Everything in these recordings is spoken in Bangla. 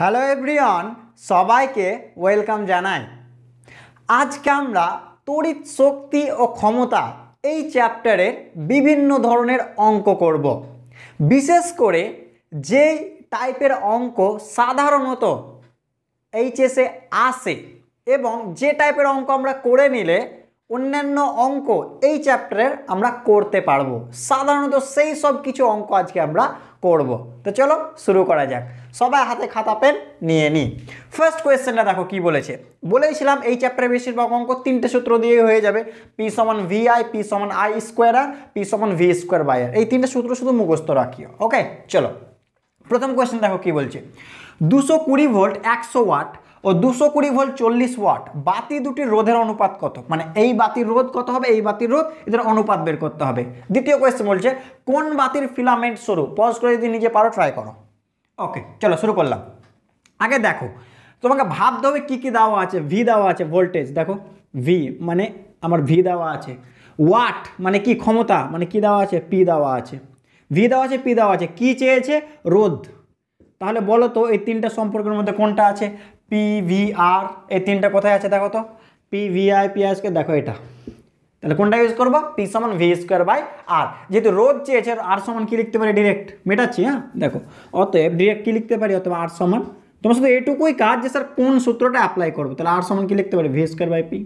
হ্যালো এভরিওয়ান সবাইকে ওয়েলকাম জানাই আজকে আমরা তড়িৎ শক্তি ও ক্ষমতা এই চ্যাপ্টারের বিভিন্ন ধরনের অঙ্ক করব। বিশেষ করে যেই টাইপের অঙ্ক সাধারণত এইচএসে আসে এবং যে টাইপের অঙ্ক আমরা করে নিলে অন্যান্য অঙ্ক এই চ্যাপ্টারের আমরা করতে পারবো সাধারণত সেই সব কিছু অঙ্ক আজকে আমরা করব। তো চলো শুরু করা যাক সবাই হাতে খাতা পেন নিয়ে নিই ফার্স্ট কোয়েশ্চেনটা দেখো কি বলেছে বলেছিলাম এই চ্যাপ্টারে বেশিরভাগ অঙ্ক তিনটে সূত্র দিয়ে হয়ে যাবে পি সমান ভি আই পি সমান আই স্কোয়ার আর পি সমান ভি স্কোয়ার বাই আর এই তিনটে সূত্র শুধু মুখস্থ রাখিও ওকে চলো প্রথম কোয়েশ্চেন দেখো কি বলছে দুশো কুড়ি ভোল্ট একশো ওয়াট ও দুশো কুড়ি ভোল্ট চল্লিশ ওয়াট বাতি দুটির রোধের অনুপাত কত মানে এই বাতির রোধ কত হবে এই বাতির রোধ এদের অনুপাত বের করতে হবে দ্বিতীয় কোয়েশ্চেন বলছে কোন বাতির ফিলামেন্ট সরু পজ করে যদি নিজে পারো ট্রাই করো ওকে চলো শুরু করলাম আগে দেখো তোমাকে ভাবতে হবে কী কী দেওয়া আছে ভি দেওয়া আছে ভোল্টেজ দেখো ভি মানে আমার ভি দেওয়া আছে ওয়াট মানে কি ক্ষমতা মানে কি দেওয়া আছে পি দেওয়া আছে ভি দেওয়া আছে পি দেওয়া আছে কি চেয়েছে রোধ তাহলে বলো তো এই তিনটা সম্পর্কের মধ্যে কোনটা আছে পিভিআর এই তিনটা কোথায় আছে দেখো তো পিভিআই পিআই স্কোয়ার দেখো এটা তাহলে কোনটা ইউজ করবো পি সমান ভি স্কোয়ার বাই আর যেহেতু রোজ চেয়েছে আর সমান কী লিখতে পারি ডিরেক্ট মেটাচ্ছি হ্যাঁ দেখো অতএব ডিরেক্ট কী লিখতে পারি অথবা আর সমান তোমার শুধু এটুকুই কাজ যে স্যার কোন সূত্রটা অ্যাপ্লাই করবো তাহলে আর সমান কী লিখতে পারি ভি স্কোয়ার বাই পি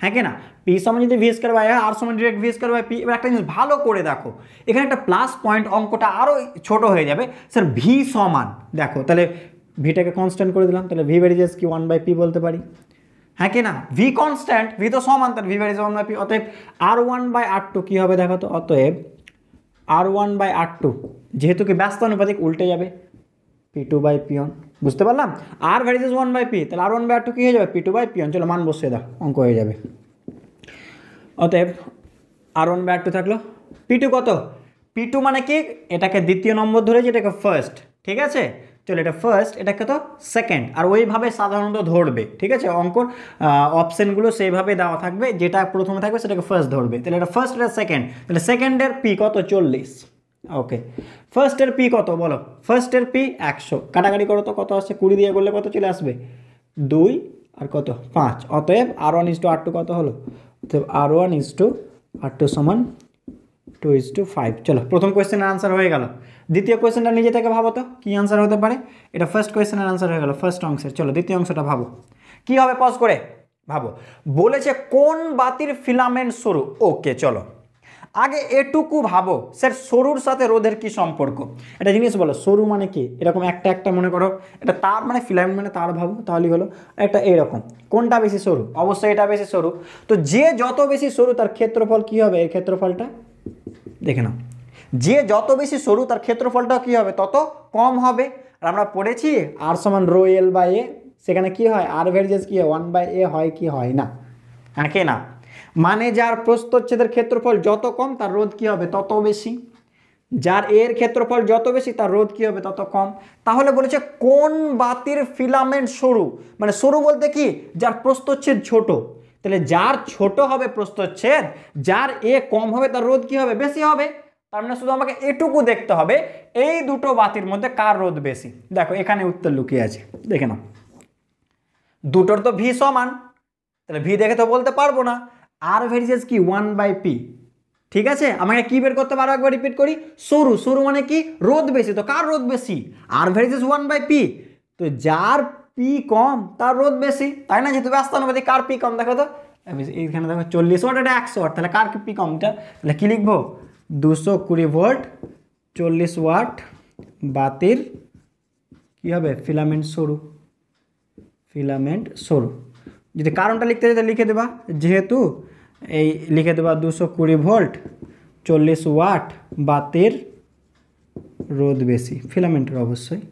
হ্যাঁ কি না পি সমান যদি ভি স্কোয়ার বাই আর সমান direct V square by P এবার একটা জিনিস ভালো করে দেখো এখানে একটা প্লাস পয়েন্ট অঙ্কটা আরও ছোট হয়ে যাবে স্যার ভি সমান দেখো তাহলে ভিটাকে কনস্ট্যান্ট করে দিলাম তাহলে ভি ভ্যারিজেস কি ওয়ান বাই পি বলতে পারি হ্যাঁ কি না ভি কনস্ট্যান্ট ভি তো সমান্তর V varies one by P অতএব R one by R two কী হবে দেখো তো অতএব R one by R two যেহেতু কি ব্যস্ত ব্যস্তানুপাতিক উল্টে যাবে P two by P one বুঝতে পারলাম R varies one by P তাহলে R one by R two কী হয়ে যাবে P two by P one চলো মান বসিয়ে দাও অঙ্ক হয়ে যাবে অতএব R one by R two থাকলো পি টু কত পি টু মানে কি এটাকে দ্বিতীয় নম্বর ধরেছি এটাকে ফার্স্ট ঠিক আছে চলো এটা ফার্স্ট এটাকে তো সেকেন্ড আর ওইভাবে সাধারণত ধরবে ঠিক আছে অঙ্কর অপশানগুলো সেইভাবে দেওয়া থাকবে যেটা প্রথমে থাকবে সেটাকে ফার্স্ট ধরবে তাহলে এটা ফার্স্ট এটা সেকেন্ড তাহলে সেকেন্ডের পি কত চল্লিশ ওকে ফার্স্টের পি কত বলো ফার্স্টের পি একশো কাটাকাটি করো তো কত আসছে কুড়ি দিয়ে করলে কত চলে আসবে দুই আর কত পাঁচ অতএব R one is to R two কত হলো অতএব R one is to R two সমান টু ইজ টু ফাইভ চলো প্রথম কোয়েশ্চেনের আনসার হয়ে গেল দ্বিতীয় কোয়েশ্চেনটা নিজে থেকে ভাবো তো কী আনসার হতে পারে এটা ফার্স্ট কোয়েশ্চেনের আনসার হয়ে গেল ফার্স্ট অংশের চলো দ্বিতীয় অংশটা ভাবো কি হবে পজ করে ভাবো বলেছে কোন বাতির ফিলামেন্ট সরু ওকে চলো আগে এটুকু ভাবো স্যার সরুর সাথে রোধের কি সম্পর্ক এটা জিনিস বলো সরু মানে কি এরকম একটা একটা মনে করো এটা তার মানে ফিলামেন্ট মানে তার ভাবো তাহলেই হলো একটা এইরকম কোনটা বেশি সরু অবশ্যই এটা বেশি সরু তো যে যত বেশি সরু তার ক্ষেত্রফল কি হবে এই ক্ষেত্রফলটা দেখে নাও যে যত বেশি সরু তার ক্ষেত্রফলটাও কী হবে তত কম হবে আর আমরা পড়েছি আর সমান রো এল বাই এ সেখানে কি হয় আর ভেরিজেস কী হয় ওয়ান বাই এ হয় কি হয় না আঁকে হ্যাঁ না মানে যার প্রস্তচ্ছেদের ক্ষেত্রফল যত কম তার রোধ কী হবে তত বেশি যার এর ক্ষেত্রফল যত বেশি তার রোধ কী হবে তত কম তাহলে বলেছে কোন বাতির ফিলামেন্ট সরু মানে সরু বলতে কি যার প্রস্তচ্ছেদ ছোট তাহলে যার ছোট হবে প্রস্তচ্ছেদ যার এ কম হবে তার রোধ কি হবে বেশি হবে তার মানে শুধু আমাকে এটুকু দেখতে হবে এই দুটো বাতির মধ্যে কার রোধ বেশি দেখো এখানে উত্তর লুকিয়ে আছে দেখে নাও দুটোর তো ভি সমান তাহলে ভি দেখে তো বলতে পারবো না আর ভেরিজেস কি ওয়ান বাই পি ঠিক আছে আমাকে কি বের করতে পারো একবার রিপিট করি সরু সরু মানে কি রোদ বেশি তো কার রোদ বেশি R varies one by P তো যার পি কম তার রোদ বেশি তাই না যেহেতু ব্যস্ত ব্যস্তানুপাতিক কার পি কম দেখো তো এইখানে দেখো চল্লিশ ওয়াট এটা একশো ওয়াট তাহলে কার পি কমটা তাহলে কী লিখবো দুশো কুড়ি ভোল্ট চল্লিশ ওয়াট বাতির কী হবে ফিলামেন্ট সরু ফিলামেন্ট সরু যদি কারণটা লিখতে যেতে লিখে দেবা যেহেতু এই লিখে দেবা দুশো কুড়ি ভোল্ট চল্লিশ ওয়াট বাতির রোদ বেশি ফিলামেন্টের অবশ্যই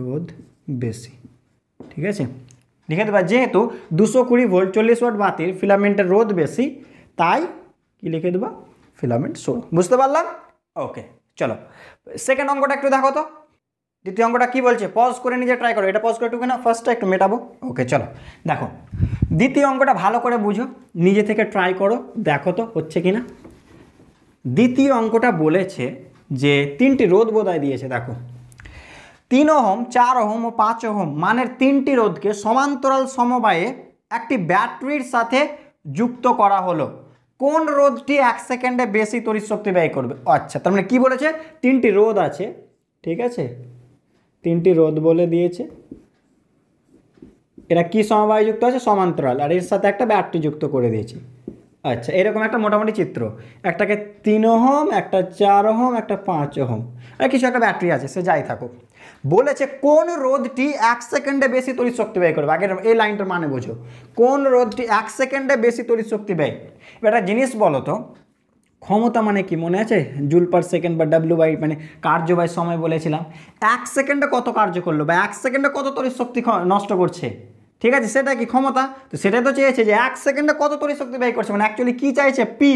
রোদ বেশি ঠিক আছে লিখে দেবা যেহেতু দুশো কুড়ি ভোল্ট চল্লিশ ওয়াট বাতির ফিলামেন্টের রোদ বেশি তাই কি লিখে দেবা ফিলামেন্ট সৌর বুঝতে পারলাম ওকে চলো সেকেন্ড অঙ্কটা একটু দেখো তো দ্বিতীয় অঙ্কটা কি বলছে পজ করে নিজে ট্রাই করো এটা পজ করে টুকে না ফার্স্টটা একটু মেটাবো ওকে চলো দেখো দ্বিতীয় অঙ্কটা ভালো করে বুঝো নিজে থেকে ট্রাই করো দেখো তো হচ্ছে কি না দ্বিতীয় অঙ্কটা বলেছে যে তিনটি রোদ বোধায় দিয়েছে দেখো তিন ওহম চার ওহম ও পাঁচ ওহম মানের তিনটি রোধকে সমান্তরাল সমবায়ে একটি ব্যাটারির সাথে যুক্ত করা হলো কোন রোধটি এক সেকেন্ডে বেশি তড়িৎ শক্তি ব্যয় করবে আচ্ছা তার মানে কী বলেছে তিনটি রোধ আছে ঠিক আছে তিনটি রোধ বলে দিয়েছে এরা কি সমবায় যুক্ত আছে সমান্তরাল আর এর সাথে একটা ব্যাটারি যুক্ত করে দিয়েছে আচ্ছা এরকম একটা মোটামুটি চিত্র একটাকে তিন হোম একটা চার হোম একটা পাঁচ হোম আর কিছু একটা ব্যাটারি আছে সে যাই থাকুক বলেছে কোন রোধটি এক সেকেন্ডে বেশি তড়িৎ শক্তি ব্যয় করবে আগের এই লাইনটার মানে বোঝো কোন রোধটি এক সেকেন্ডে বেশি তড়িৎ শক্তি ব্যয় একটা জিনিস বলো তো ক্ষমতা মানে কি মনে আছে জুল পার সেকেন্ড বা ডাব্লু বাই মানে কার্য বাই সময় বলেছিলাম এক সেকেন্ডে কত কার্য করলো বা এক সেকেন্ডে কত তড়িৎ শক্তি নষ্ট করছে ঠিক আছে সেটা কি ক্ষমতা তো সেটাই তো চেয়েছে যে এক সেকেন্ডে কত তড়িৎ শক্তি ব্যয় করছে মানে অ্যাকচুয়ালি কী চাইছে পি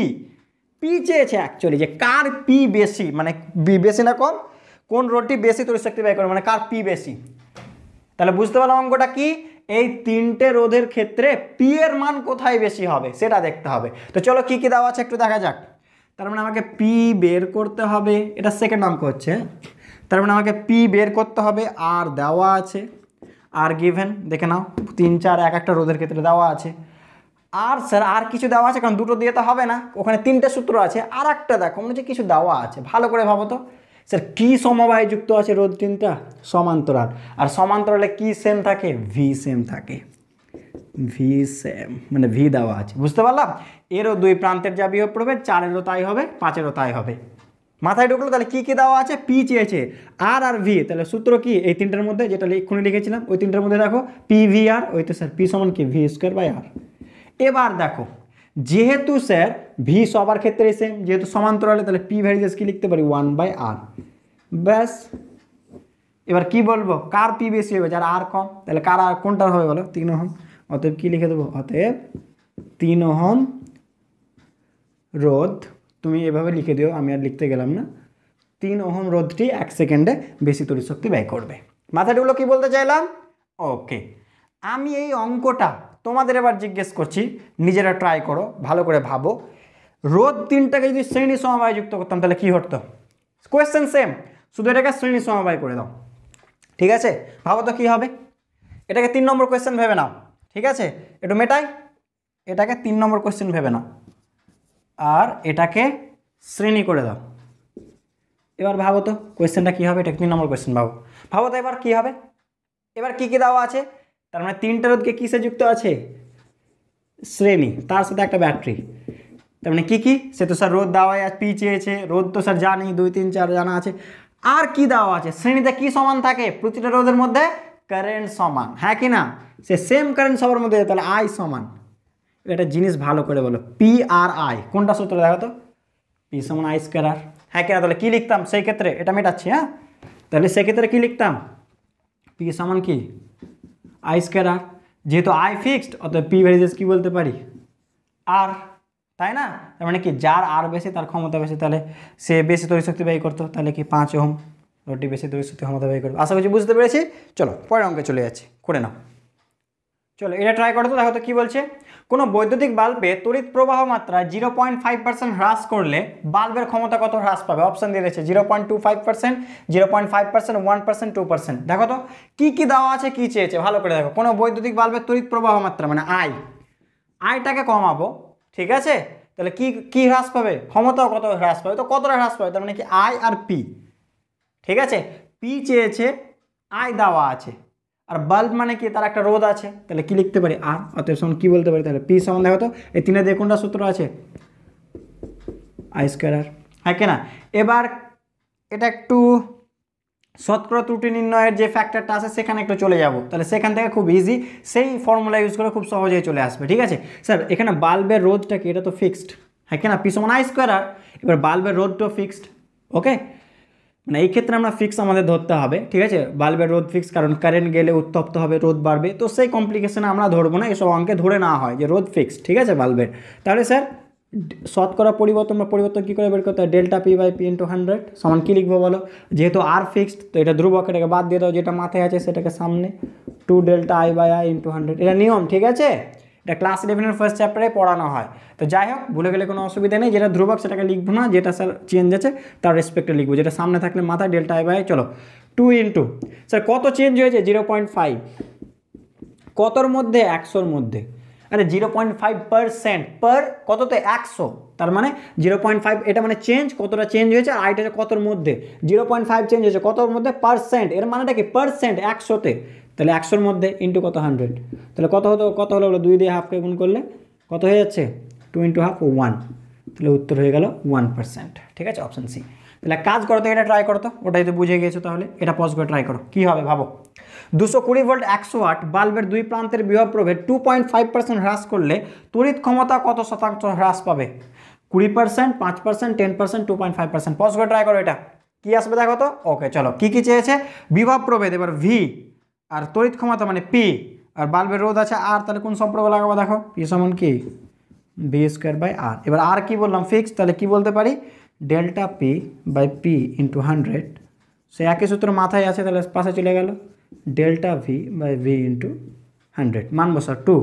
পি চেয়েছে অ্যাকচুয়ালি যে কার পি বেশি মানে বেশি না কম কোন রোডটি বেশি শক্তি ব্যয় করে মানে কার পি বেশি তাহলে বুঝতে পারলাম অঙ্কটা কি এই তিনটে রোধের ক্ষেত্রে পি এর মান কোথায় বেশি হবে সেটা দেখতে হবে তো চলো কি কি দেওয়া আছে একটু দেখা যাক তার মানে আমাকে পি বের করতে হবে এটা সেকেন্ড অঙ্ক হচ্ছে তার মানে আমাকে পি বের করতে হবে আর দেওয়া আছে আর গিভেন দেখে নাও তিন চার এক একটা রোধের ক্ষেত্রে দেওয়া আছে আর স্যার আর কিছু দেওয়া আছে কারণ দুটো দিয়ে তো হবে না ওখানে তিনটে সূত্র আছে আর একটা দেখো মনে হচ্ছে কিছু দেওয়া আছে ভালো করে ভাবো তো স্যার কী সমবায় যুক্ত আছে রোধ তিনটা সমান্তরাল আর সমান্তরালে কি সেম থাকে ভি সেম থাকে ভি সেম মানে ভি দেওয়া আছে বুঝতে পারলাম এরও দুই প্রান্তের যা বিয়োগ পড়বে চারেরও তাই হবে পাঁচেরও তাই হবে মাথায় ঢুকলো তাহলে কী কী দেওয়া আছে পি চেয়েছে আর আর ভি তাহলে সূত্র কি এই তিনটার মধ্যে যেটা এক্ষুনি লিখেছিলাম ওই তিনটার মধ্যে দেখো পি ভি আর ওই তো স্যার পি সমান কি ভি স্কোয়ার বাই আর এবার দেখো যেহেতু স্যার ভি সবার ক্ষেত্রে সেম যেহেতু সমান্তরালে তাহলে পি ভ্যারিজেস কি লিখতে পারি ওয়ান বাই আর ব্যাস এবার কি বলবো কার পি বেশি হবে যার আর কম তাহলে কার আর কোনটার হবে বলো তিন ওহম অতএব কি লিখে দেবো অতএব তিন ওহম রোধ তুমি এভাবে লিখে দিও আমি আর লিখতে গেলাম না তিন ওহম রোধটি এক সেকেন্ডে বেশি তড়িৎ শক্তি ব্যয় করবে মাথাটিগুলো কি বলতে চাইলাম ওকে আমি এই অঙ্কটা তোমাদের এবার জিজ্ঞেস করছি নিজেরা ট্রাই করো ভালো করে ভাবো রোদ তিনটাকে যদি শ্রেণী সমবায় যুক্ত করতাম তাহলে কী হতো কোয়েশ্চেন সেম শুধু এটাকে শ্রেণী সমবায় করে দাও ঠিক আছে ভাবো তো কী হবে এটাকে তিন নম্বর কোয়েশ্চেন ভেবে নাও ঠিক আছে একটু মেটাই এটাকে তিন নম্বর কোয়েশ্চেন ভেবে নাও আর এটাকে শ্রেণী করে দাও এবার ভাবো তো কোয়েশ্চেনটা কী হবে এটা তিন নম্বর কোয়েশ্চেন ভাবো ভাবো তো এবার কী হবে এবার কী কী দেওয়া আছে তার মানে তিনটা রোধকে কিসে যুক্ত আছে শ্রেণী তার সাথে একটা ব্যাটারি তার মানে কী কী সে তো স্যার রোদ দেওয়া আছে পি চেয়েছে রোদ তো স্যার জানি দুই তিন চার জানা আছে আর কি দেওয়া আছে শ্রেণীতে কি সমান থাকে প্রতিটা রোদের মধ্যে কারেন্ট সমান হ্যাঁ কি না সে সেম কারেন্ট সবার মধ্যে তাহলে আই সমান এটা জিনিস ভালো করে বলো পি আর আই কোনটা সূত্র দেখো তো পি সমান আই স্কোয়ার আর হ্যাঁ কিনা তাহলে কী লিখতাম সেই ক্ষেত্রে এটা মেটাচ্ছি হ্যাঁ তাহলে সেক্ষেত্রে কী লিখতাম পি সমান কি আই স্কোয়ার যেহেতু আই ফিক্সড অর্থাৎ পি ভ্যারিজেস কী বলতে পারি আর তাই না তার মানে কি যার আর বেশি তার ক্ষমতা বেশি তাহলে সে বেশি শক্তি ব্যয় করতো তাহলে কি পাঁচ ওহম রোডটি বেশি শক্তি ক্ষমতা ব্যয় করবে আশা করছি বুঝতে পেরেছি চলো পরের অঙ্কে চলে যাচ্ছি করে নাও চলো এটা ট্রাই করো তো দেখো তো কী বলছে কোনো বৈদ্যুতিক বাল্বে তড়িৎ প্রবাহ মাত্রা জিরো পয়েন্ট ফাইভ পার্সেন্ট হ্রাস করলে বাল্বের ক্ষমতা কত হ্রাস পাবে অপশান দিয়ে রয়েছে zero point two five percent zero point five percent one percent two percent দেখো তো কী কী দেওয়া আছে কী চেয়েছে ভালো করে দেখো কোনো বৈদ্যুতিক বাল্বের তড়িৎ প্রবাহ মাত্রা মানে আয় আয়টাকে কমাবো ঠিক আছে তাহলে কী কী হ্রাস পাবে ক্ষমতাও কত হ্রাস পাবে তো কতটা হ্রাস পাবে তার মানে কি আই আর পি ঠিক আছে পি চেয়েছে আয় দেওয়া আছে আর বাল্ব মানে কি তার একটা রোদ আছে তাহলে কি লিখতে পারি আর অতএব সমান কী বলতে পারি তাহলে পি দেখো তো এই তিনের দিয়ে কোনটা সূত্র আছে আই স্কোয়ার আর হ্যাঁ কেনা এবার এটা একটু শতকরা ত্রুটি নির্ণয়ের যে ফ্যাক্টরটা আছে সেখানে একটু চলে যাব তাহলে সেখান থেকে খুব ইজি সেই ফর্মুলা ইউজ করে খুব সহজেই চলে আসবে ঠিক আছে স্যার এখানে বাল্বের রোধটা কি এটা তো ফিক্সড হ্যাঁ কেনা পি সমান আই স্কোয়ার আর এবার বাল্বের রোধটাও ফিক্সড ওকে না মানে এই ক্ষেত্রে আমরা ফিক্স আমাদের ধরতে হবে ঠিক আছে বাল্বের রোদ ফিক্স কারণ কারেন্ট গেলে উত্তপ্ত হবে রোদ বাড়বে তো সেই কমপ্লিকেশানে আমরা ধরবো না এসব অঙ্কে ধরে নেওয়া হয় যে রোদ ফিক্স ঠিক আছে বাল্বের তাহলে স্যার শতকরা পরিবর্তন বা পরিবর্তন কী করে বের করতে হয় delta P by P into hundred সমান কী লিখবো বলো যেহেতু আর ফিক্সড তো এটা ধ্রুবক এটাকে বাদ দিয়ে দাও যেটা মাথায় আছে সেটাকে সামনে two delta I by I into hundred এটা নিয়ম ঠিক আছে এটা ক্লাস ইলেভেনের ফার্স্ট চ্যাপ্টারে পড়ানো হয় তো যাই হোক ভুলে গেলে কোনো অসুবিধা নেই যেটা ধ্রুবক সেটাকে লিখবো না যেটা স্যার চেঞ্জ আছে তার রেসপেক্টে লিখবো যেটা সামনে থাকলে মাথায় ডেল্টা বাই চলো টু ইন্টু স্যার কত চেঞ্জ হয়েছে জিরো পয়েন্ট ফাইভ কতর মধ্যে একশোর মধ্যে আরে zero point five percent per কততে একশো তার মানে জিরো পয়েন্ট ফাইভ এটা মানে চেঞ্জ কতটা চেঞ্জ হয়েছে আর আইটা কতর মধ্যে জিরো পয়েন্ট ফাইভ চেঞ্জ হয়েছে কতর মধ্যে পারসেন্ট এর মানেটা কি পারসেন্ট একশোতে তাহলে একশোর মধ্যে ইন্টু কত হান্ড্রেড তাহলে কত হতো কত হলো ওগুলো দুই দিয়ে হাফকে গুণ করলে কত হয়ে যাচ্ছে টু ইন্টু হাফ ওয়ান তাহলে উত্তর হয়ে গেল ওয়ান পার্সেন্ট ঠিক আছে অপশান সি তাহলে কাজ করো এটা ট্রাই করতো ওটাই তো বুঝে গিয়েছো তাহলে এটা পজ করে ট্রাই করো কী হবে ভাবো দুশো কুড়ি ভোল্ট একশো আট বাল্বের দুই প্রান্তের বৃহৎ প্রভেদ টু পয়েন্ট ফাইভ পার্সেন্ট হ্রাস করলে তড়িৎ ক্ষমতা কত শতাংশ হ্রাস পাবে কুড়ি পার্সেন্ট পাঁচ percent ten percent two point five percent pause করে ট্রাই করো এটা কী আসবে দেখো তো ওকে চলো কী কী চেয়েছে বিভব প্রভেদ এবার ভি আর তরিত ক্ষমতা মানে পি আর বাল্বের রোধ আছে আর তাহলে কোন সম্পর্ক লাগাবো দেখো পি সমান কি বি স্কোয়ার বাই আর এবার আর কি বললাম ফিক্স তাহলে কি বলতে পারি delta P by P into hundred সে একই সূত্র মাথায় আছে তাহলে পাশে চলে গেল delta V by V into hundred মানবো স্যার টু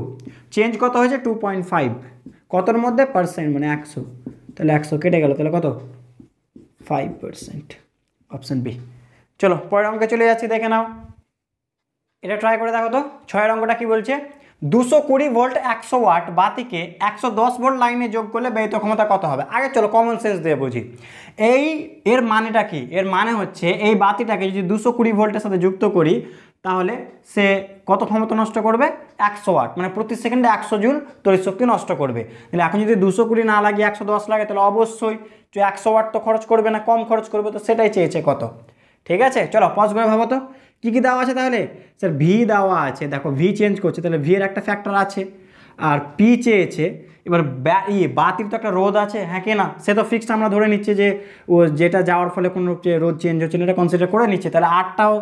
চেঞ্জ কত হয়েছে টু পয়েন্ট ফাইভ কতর মধ্যে পার্সেন্ট মানে একশো তাহলে একশো কেটে গেল তাহলে কত ফাইভ পার্সেন্ট অপশান বি চলো পরের অঙ্কে চলে যাচ্ছি দেখে নাও এটা ট্রাই করে দেখো তো ছয়ের অঙ্কটা কি বলছে দুশো কুড়ি ভোল্ট একশো ওয়াট বাতিকে একশো দশ ভোল্ট লাইনে যোগ করলে ব্যয়িত ক্ষমতা কত হবে আগে চলো কমন সেন্স দিয়ে বুঝি এই এর মানেটা কি এর মানে হচ্ছে এই বাতিটাকে যদি দুশো কুড়ি ভোল্টের সাথে যুক্ত করি তাহলে সে কত ক্ষমতা নষ্ট করবে একশো ওয়াট মানে প্রতি সেকেন্ডে একশো জুল তড়িৎ শক্তি নষ্ট করবে তাহলে এখন যদি দুশো কুড়ি না লাগিয়ে একশো দশ লাগে তাহলে অবশ্যই একশো ওয়াট তো খরচ করবে না কম খরচ করবে তো সেটাই চেয়েছে কত ঠিক আছে চলো পজ করে ভাবো তো কী কী দেওয়া আছে তাহলে স্যার ভি দেওয়া আছে দেখো ভি চেঞ্জ করছে তাহলে ভি এর একটা ফ্যাক্টর আছে আর পি চেয়েছে এবার ব্যা ইয়ে বাতির তো একটা রোদ আছে হ্যাঁ কি না সে তো ফিক্সড আমরা ধরে নিচ্ছি যে ও যেটা যাওয়ার ফলে কোনো রোদ চেঞ্জ হচ্ছে এটা কনসিডার করে নিচ্ছে তাহলে আটটাও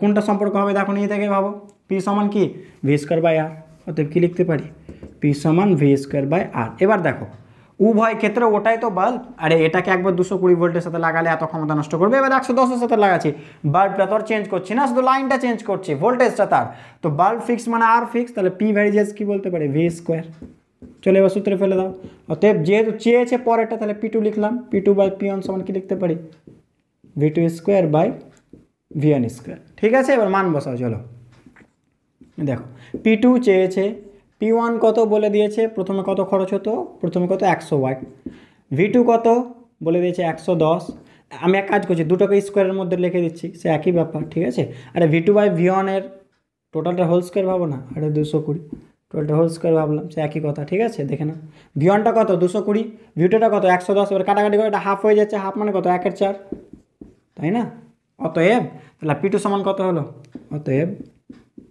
কোনটা সম্পর্ক হবে দেখো নিয়ে থেকে ভাবো পি সমান কি ভি স্কোয়ার বাই আর অতএব কী লিখতে পারি পি সমান ভি স্কোয়ার বাই আর এবার দেখো উভয় ক্ষেত্রে ওটাই তো বাল্ব আরে এটাকে একবার দুশো কুড়ি ভোল্টের সাথে লাগালে এত ক্ষমতা নষ্ট করবে এবার একশো দশের সাথে লাগাচ্ছি বাল্বটা তোর চেঞ্জ করছি না শুধু লাইনটা চেঞ্জ করছি ভোল্টেজটা তার তো বাল্ব ফিক্স মানে আর ফিক্স তাহলে পি ভ্যারিজেস কি বলতে পারে ভি স্কোয়ার চলে এবার সূত্রে ফেলে দাও অতএব যেহেতু চেয়েছে পরেরটা তাহলে পি টু লিখলাম P two by P one সমান কী লিখতে পারি V two square by V one square ঠিক আছে এবার মান বসাও চলো দেখো পি টু চেয়েছে পি ওয়ান কত বলে দিয়েছে প্রথমে কত খরচ হতো প্রথমে কত একশো ওয়াট ভি টু কত বলে দিয়েছে একশো দশ আমি এক কাজ করছি দুটোকে স্কোয়ারের মধ্যে লিখে দিচ্ছি সে একই ব্যাপার ঠিক আছে আরে ভি টু বাই ভি ওয়ানের টোটালটা হোল স্কোয়ার ভাবো না আরে দুশো কুড়ি টোটালটা হোল স্কোয়ার ভাবলাম সে একই কথা ঠিক আছে দেখে না ভি ওয়ানটা কত দুশো কুড়ি ভি টুটা কত একশো দশ এবার কাটাকাটি করে এটা হাফ হয়ে যাচ্ছে হাফ মানে কত একের চার তাই না অতএব তাহলে পি টু সমান কত হলো অতএব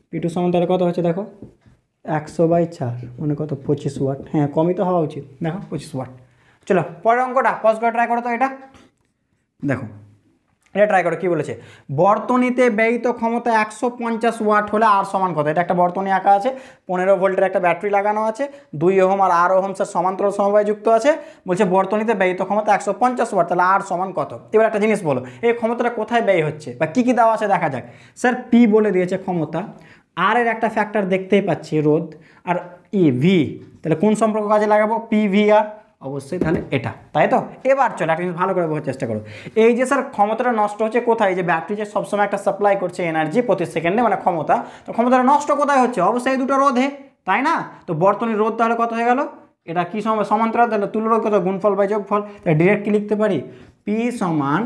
পি টু সমান তাহলে কত হচ্ছে দেখো একশো বাই চার মানে কত পঁচিশ ওয়াট হ্যাঁ কমই তো হওয়া উচিত দেখো পঁচিশ ওয়াট চলো পরের অঙ্কটা পজ করে ট্রাই করো তো এটা দেখো এটা ট্রাই করো কী বলেছে বর্তনীতে ব্যয়িত ক্ষমতা একশো পঞ্চাশ ওয়াট হলে আর সমান কত এটা একটা বর্তনী আঁকা আছে পনেরো ভোল্টের একটা ব্যাটারি লাগানো আছে দুই ওহম আর আর স্যার সমান্তরাল সমবায় যুক্ত আছে বলছে বর্তনীতে ব্যয়িত ক্ষমতা একশো পঞ্চাশ ওয়াট তাহলে আর সমান কত এবার একটা জিনিস বলো এই ক্ষমতাটা কোথায় ব্যয় হচ্ছে বা কী কী দেওয়া আছে দেখা যাক স্যার পি বলে দিয়েছে ক্ষমতা আর এর একটা ফ্যাক্টর দেখতেই পাচ্ছি রোদ আর ই e, ভি তাহলে কোন সম্পর্ক কাজে লাগাবো পি ভি আর অবশ্যই তাহলে এটা তাই তো এবার চলো একটা জিনিস ভালো করে বোঝার চেষ্টা করো এই যে স্যার ক্ষমতাটা নষ্ট হচ্ছে কোথায় যে ব্যাটারি যে সবসময় একটা সাপ্লাই করছে এনার্জি প্রতি সেকেন্ডে মানে ক্ষমতা তো ক্ষমতাটা নষ্ট কোথায় হচ্ছে অবশ্যই দুটো রোধে তাই না তো বর্তনী রোধ তাহলে কত হয়ে গেল এটা কী সময় সমান্তরাল তাহলে তুলোর কত গুণফল বাই যোগফল তাহলে ডিরেক্ট কি লিখতে পারি পি সমান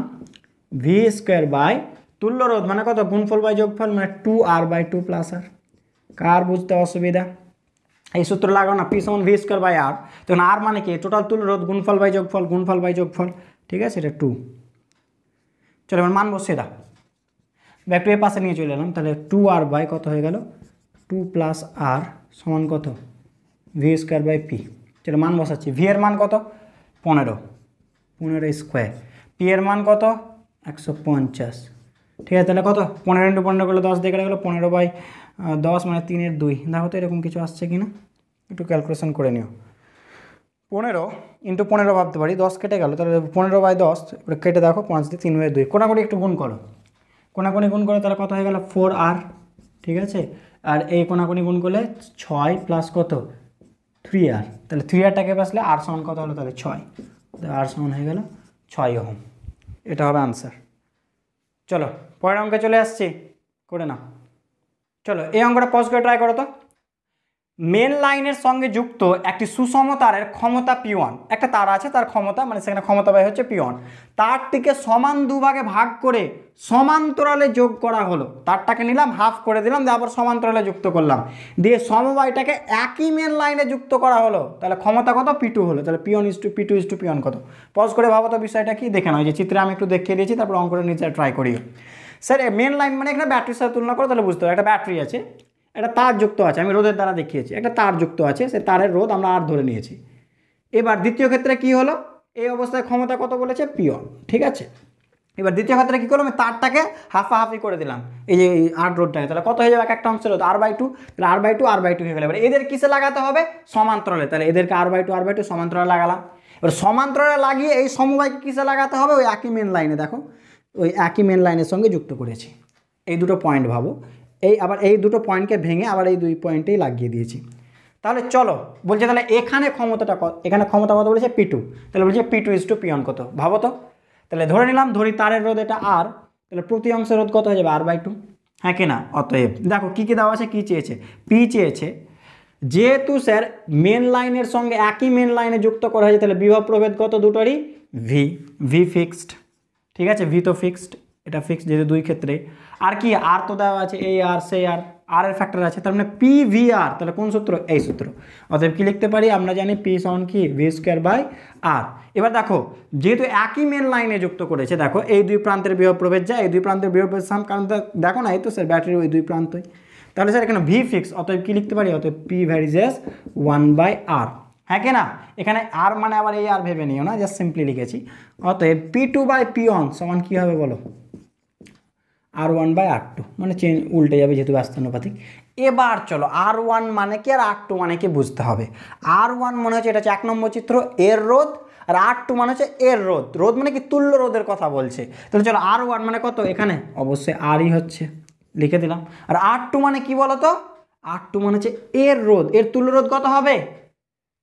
ভি স্কোয়ার বাই तुल्य रोध माने कत गुणफल बाय योगफल माने 2r/2+r কার বুঝতে অসুবিধা এই সূত্র লাগাও না p = v^2/r তাহলে r মানে কি टोटल तुल्य रोध गुणफल बाय योगफल गुणफल बाय योगफल ठीक है सेटा 2 चलो मान বসাই দা ব্যাক টু এই পাশে নিয়ে চলে এলাম তাহলে 2r बाय কত হয়ে গেল 2+r = কত v^2/p चलो मान বসাচি v এর মান কত 15 15 এর স্কয়ার p এর মান কত 150 ঠিক আছে তাহলে কত পনেরো ইন্টু পনেরো করলে দশ দেখে গেলো পনেরো বাই দশ মানে তিনের দুই দেখো তো এরকম কিছু আসছে কি না একটু ক্যালকুলেশন করে নিও পনেরো ইন্টু পনেরো ভাবতে পারি দশ কেটে গেলো তাহলে পনেরো বাই দশ কেটে দেখো পাঁচ দিয়ে তিন বাই দুই কোনাকুনি একটু গুণ করো কোনাকুনি গুণ করো তাহলে কত হয়ে গেলো ফোর আর ঠিক আছে আর এই কোনাকুনি গুণ করলে ছয় প্লাস কত থ্রি আর তাহলে থ্রি আরটাকে বাসলে আর সমান কত হলো তাহলে ছয় আর সমান হয়ে গেল ছয় হোম এটা হবে আনসার চলো পরের অঙ্কে চলে আসছি করে না চলো এই অঙ্কটা পজ করে ট্রাই করো তো মেন লাইনের সঙ্গে যুক্ত একটি সুষম তারের ক্ষমতা পিওয়ান একটা তার আছে তার ক্ষমতা মানে সেখানে ক্ষমতা ব্যয় হচ্ছে পিওয়ান তারটিকে সমান দুভাগে ভাগ করে সমান্তরালে যোগ করা হলো তারটাকে নিলাম হাফ করে দিলাম দিয়ে আবার সমান্তরালে যুক্ত করলাম দিয়ে সমবায়টাকে একই মেন লাইনে যুক্ত করা হলো তাহলে ক্ষমতা কত পিটু হলো তাহলে P one is to P two is to P one কত পজ করে ভাবো তো বিষয়টা কি দেখে নয় যে চিত্রে আমি একটু দেখিয়ে দিয়েছি তারপর অঙ্কটা নিচে ট্রাই করিও স্যার মেন লাইন মানে এখানে ব্যাটারির সাথে তুলনা করো তাহলে বুঝতে হবে একটা ব্যাটারি আছে একটা তার যুক্ত আছে আমি রোদের দ্বারা দেখিয়েছি একটা তার যুক্ত আছে সে তারের রোদ আমরা আর ধরে নিয়েছি এবার দ্বিতীয় ক্ষেত্রে কি হলো এই অবস্থায় ক্ষমতা কত বলেছে পিওন ঠিক আছে এবার দ্বিতীয় ক্ষেত্রে কী করলাম আমি তারটাকে হাফাহাফি করে দিলাম এই যে আট রোডটাকে তাহলে কত হয়ে যাবে এক একটা অংশের রোদ আর বাই টু তাহলে R by two R by two হয়ে গেলে এবার এদের কিসে লাগাতে হবে সমান্তরালে তাহলে এদেরকে R by two R by two সমান্তরালে লাগালাম এবার সমান্তরালে লাগিয়ে এই সমবায়কে কিসে লাগাতে হবে ওই একই মেন লাইনে দেখো ওই একই মেন লাইনের সঙ্গে যুক্ত করেছি এই দুটো পয়েন্ট ভাবো এই আবার এই দুটো পয়েন্টকে ভেঙে আবার এই দুই পয়েন্টেই লাগিয়ে দিয়েছি তাহলে চলো বলছে তাহলে এখানে ক্ষমতাটা এখানে ক্ষমতা কত বলেছে পিটু তাহলে বলছে P two is to P one কত ভাবো তো তাহলে ধরে নিলাম ধরি তারের রোধ এটা আর তাহলে প্রতি অংশ রোধ কত হয়ে যাবে আর বাই টু হ্যাঁ কিনা অতএব দেখো কী কী দেওয়া আছে কী চেয়েছে পি চেয়েছে যেহেতু স্যার মেন লাইনের সঙ্গে একই মেন লাইনে যুক্ত করা হয়েছে তাহলে বিভব প্রভেদ কত দুটোরই ভি ভি ফিক্সড ঠিক আছে ভি তো ফিক্সড এটা ফিক্সড যেহেতু দুই ক্ষেত্রে আর কি আর তো দেওয়া আছে এই আর সেই আর আর এর ফ্যাক্টর আছে তার মানে পি ভি আর তাহলে কোন সূত্র এই সূত্র অতএব কি লিখতে পারি আমরা জানি পি সন কি ভি স্কোয়ার বাই আর এবার দেখো যেহেতু একই মেন লাইনে যুক্ত করেছে দেখো এই দুই প্রান্তের বিভব প্রবেশ যায় এই দুই প্রান্তের বিভব প্রবেশ সাম কারণ দেখো না এই তো স্যার ব্যাটারি ওই দুই প্রান্তই তাহলে স্যার এখানে ভি ফিক্স অতএব কি লিখতে পারি অতএব P varies one by R হ্যাঁ কি না এখানে আর মানে আবার এই আর ভেবে নিও না জাস্ট সিম্পলি লিখেছি অতএব P two by P one সমান কী হবে বলো R one by R two মানে চেঞ্জ উল্টে যাবে যেহেতু ব্যস্তানুপাতিক এবার চলো আর ওয়ান মানে কি আর আর টু মানে কি বুঝতে হবে আর ওয়ান মনে হচ্ছে এটা হচ্ছে এক নম্বর চিত্র এর রোদ আর আর টু মানে হচ্ছে এর রোদ রোদ মানে কি তুল্য রোধের কথা বলছে তাহলে চলো আর ওয়ান মানে কত এখানে অবশ্যই আরই হচ্ছে লিখে দিলাম আর আর টু মানে কি বলো তো আর টু মানে হচ্ছে এর রোদ এর তুল্য রোধ কত হবে